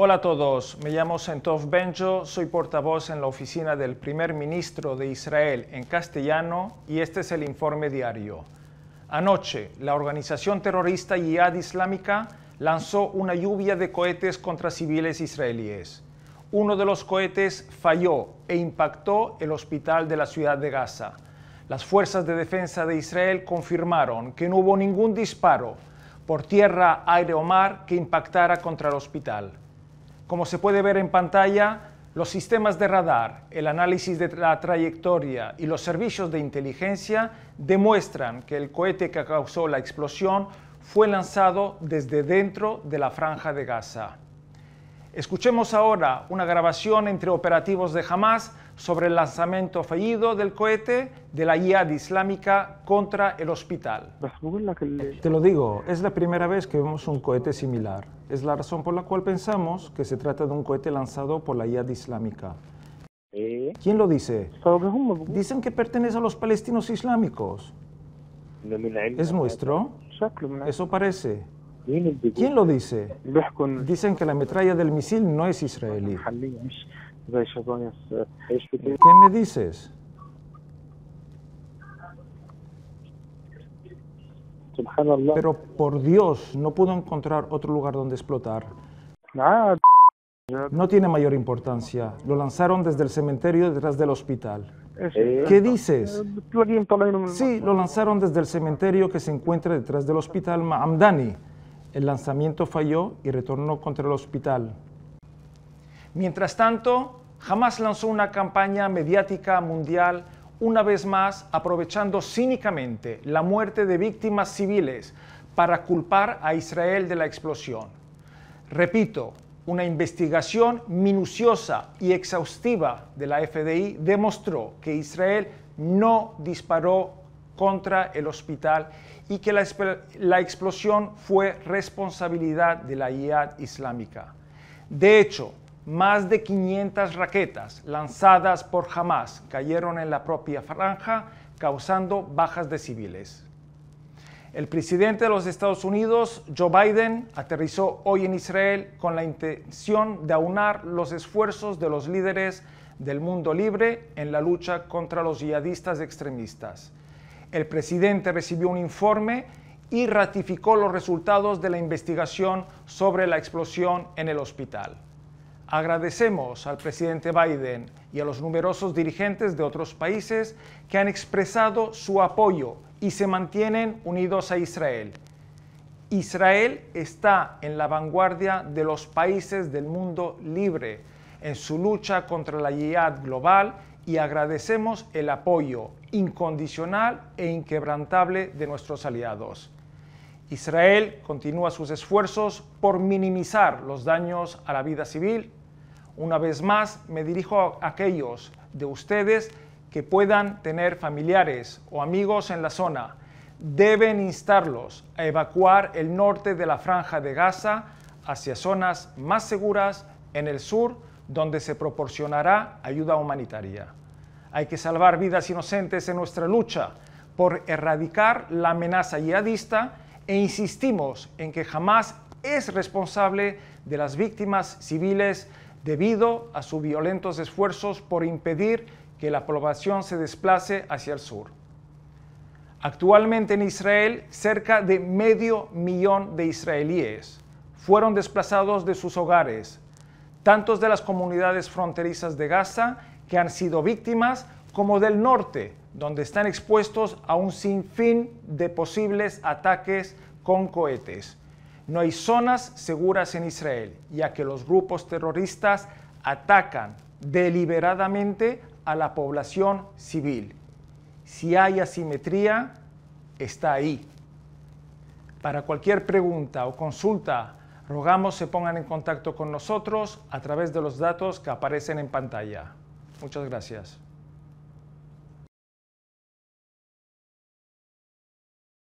Hola a todos, me llamo Sentov Benjo, soy portavoz en la oficina del primer ministro de Israel en castellano y este es el informe diario. Anoche, la organización terrorista Yihad Islámica lanzó una lluvia de cohetes contra civiles israelíes. Uno de los cohetes falló e impactó el hospital de la ciudad de Gaza. Las fuerzas de defensa de Israel confirmaron que no hubo ningún disparo por tierra, aire o mar que impactara contra el hospital. Como se puede ver en pantalla, los sistemas de radar, el análisis de la trayectoria y los servicios de inteligencia demuestran que el cohete que causó la explosión fue lanzado desde dentro de la franja de Gaza. Escuchemos ahora una grabación entre operativos de Hamas sobre el lanzamiento fallido del cohete de la IAD islámica contra el hospital. Te lo digo, es la primera vez que vemos un cohete similar. Es la razón por la cual pensamos que se trata de un cohete lanzado por la IAD islámica. ¿Quién lo dice? Dicen que pertenece a los palestinos islámicos. ¿Es nuestro? Eso parece. ¿Quién lo dice? Dicen que la metralla del misil no es israelí. Eh, ¿Qué me dices? Pero por Dios, no pudo encontrar otro lugar donde explotar. Ah, no tiene mayor importancia. Lo lanzaron desde el cementerio detrás del hospital. ¿Qué dices? Eh, sí, lo lanzaron desde el cementerio que se encuentra detrás del hospital Ma'amdani. El lanzamiento falló y retornó contra el hospital. Mientras tanto, Hamas lanzó una campaña mediática mundial una vez más aprovechando cínicamente la muerte de víctimas civiles para culpar a Israel de la explosión. Repito, una investigación minuciosa y exhaustiva de la FDI demostró que Israel no disparó contra el hospital y que la, la explosión fue responsabilidad de la IAD Islámica. De hecho, más de 500 raquetas lanzadas por Hamas cayeron en la propia franja, causando bajas de civiles. El presidente de los Estados Unidos, Joe Biden, aterrizó hoy en Israel con la intención de aunar los esfuerzos de los líderes del mundo libre en la lucha contra los yihadistas extremistas. El presidente recibió un informe y ratificó los resultados de la investigación sobre la explosión en el hospital. Agradecemos al presidente Biden y a los numerosos dirigentes de otros países que han expresado su apoyo y se mantienen unidos a Israel. Israel está en la vanguardia de los países del mundo libre en su lucha contra la yihad global y agradecemos el apoyo incondicional e inquebrantable de nuestros aliados. Israel continúa sus esfuerzos por minimizar los daños a la vida civil. Una vez más, me dirijo a aquellos de ustedes que puedan tener familiares o amigos en la zona. Deben instarlos a evacuar el norte de la franja de Gaza hacia zonas más seguras en el sur donde se proporcionará ayuda humanitaria. Hay que salvar vidas inocentes en nuestra lucha por erradicar la amenaza yihadista e insistimos en que jamás es responsable de las víctimas civiles debido a sus violentos esfuerzos por impedir que la población se desplace hacia el sur. Actualmente en Israel, cerca de medio millón de israelíes fueron desplazados de sus hogares tantos de las comunidades fronterizas de Gaza que han sido víctimas como del norte, donde están expuestos a un sinfín de posibles ataques con cohetes. No hay zonas seguras en Israel, ya que los grupos terroristas atacan deliberadamente a la población civil. Si hay asimetría, está ahí. Para cualquier pregunta o consulta Rogamos se pongan en contacto con nosotros a través de los datos que aparecen en pantalla. Muchas gracias.